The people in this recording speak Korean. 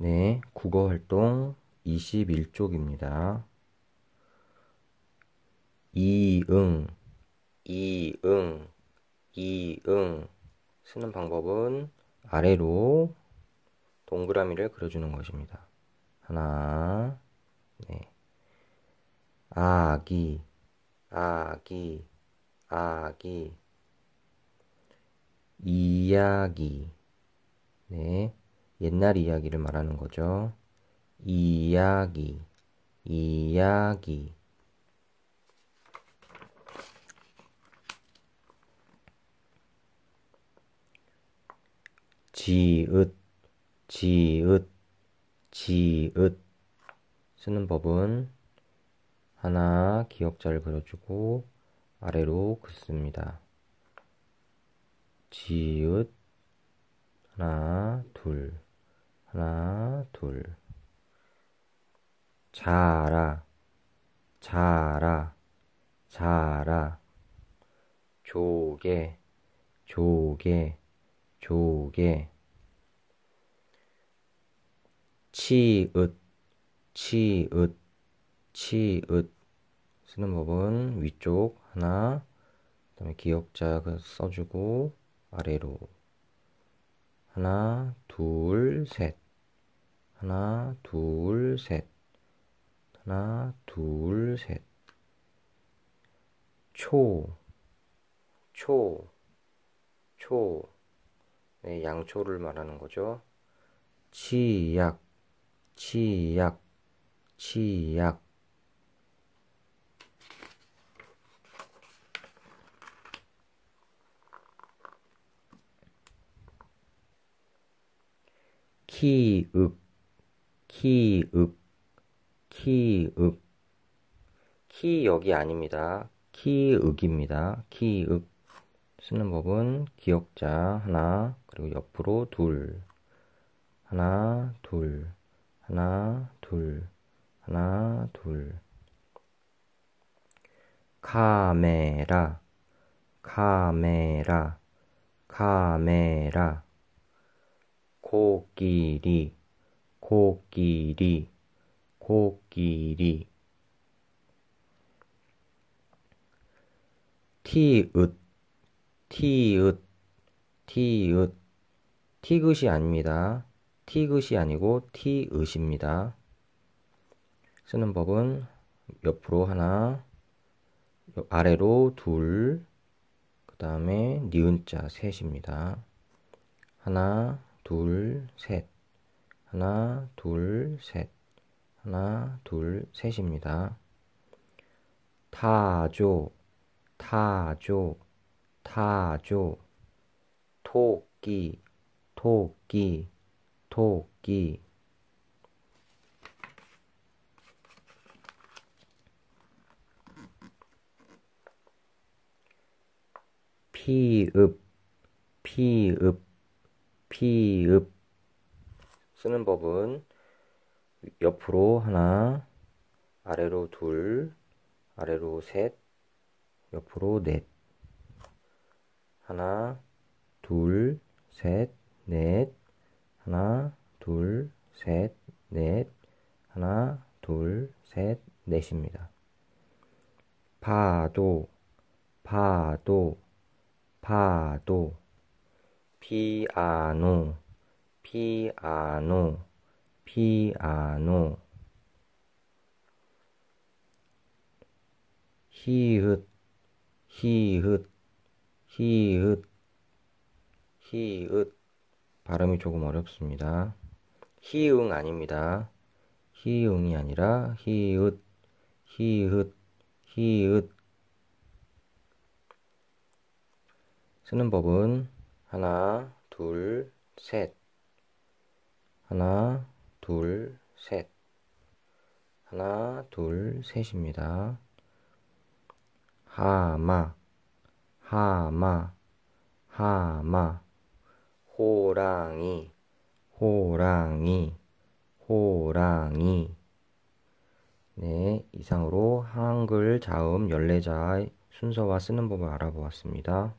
네, 국어 활동 21쪽입니다. 이응, 이응, 이응 쓰는 방법은 아래로 동그라미를 그려주는 것입니다. 하나, 네. 아기, 아기, 아기. 이야기, 네. 옛날 이야기를 말하는 거죠. 이야기, 이야기. 지읒, 지읒, 지읒. 쓰는 법은 하나 기억자를 그려주고 아래로 긋습니다. 지읒, 하나, 둘. 하나, 둘. 자라, 자라, 자라. 조개, 조개, 조개. 치읓, 치읓, 치읓. 쓰는 법은 위쪽 하나, 그 다음에 기억자 써주고 아래로 하나, 둘, 셋. 하나, 둘, 셋. 하나, 둘, 셋. 초, 초, 초. 네, 양초를 말하는 거죠. 치약, 치약, 치약. 키읍키읍키읍키 여기 아닙니다. 키읍입니다키읍 쓰는 법은 기억자 하나 그리고 옆으로 둘 하나 둘 하나 둘 하나 둘 카메라 카메라 카메라 코끼리 코끼리 코끼리 티읕 티읕 티읕 티긋이 아닙니다. 티긋이 아니고 티읕입니다. 쓰는 법은 옆으로 하나 아래로 둘, 그 다음에 니은자 셋입니다. 하나, 둘, 셋. 하나, 둘, 셋. 하나, 둘, 셋입니다. 타조, 타조, 타조. 토끼, 토끼, 토끼. 피읍, 피읍, 피읍 쓰는 법은 옆으로 하나, 아래로 둘, 아래로 셋, 옆으로 넷. 하나, 둘, 셋, 넷. 하나, 둘, 셋, 넷. 하나, 둘, 셋, 넷입니다. 파도, 파도, 파도. 피아노, 피아노, 피아노. 히읗, 히읗, 히읗, 히읗. 발음이 조금 어렵습니다. 히응 아닙니다. 히응이 아니라 히읗, 히읗, 히읗. 쓰는 법은 하나, 둘, 셋. 하나, 둘, 셋. 하나, 둘, 셋입니다. 하마, 하마, 하마. 호랑이, 호랑이, 호랑이. 네, 이상으로 한글 자음 연례자 순서와 쓰는 법을 알아보았습니다.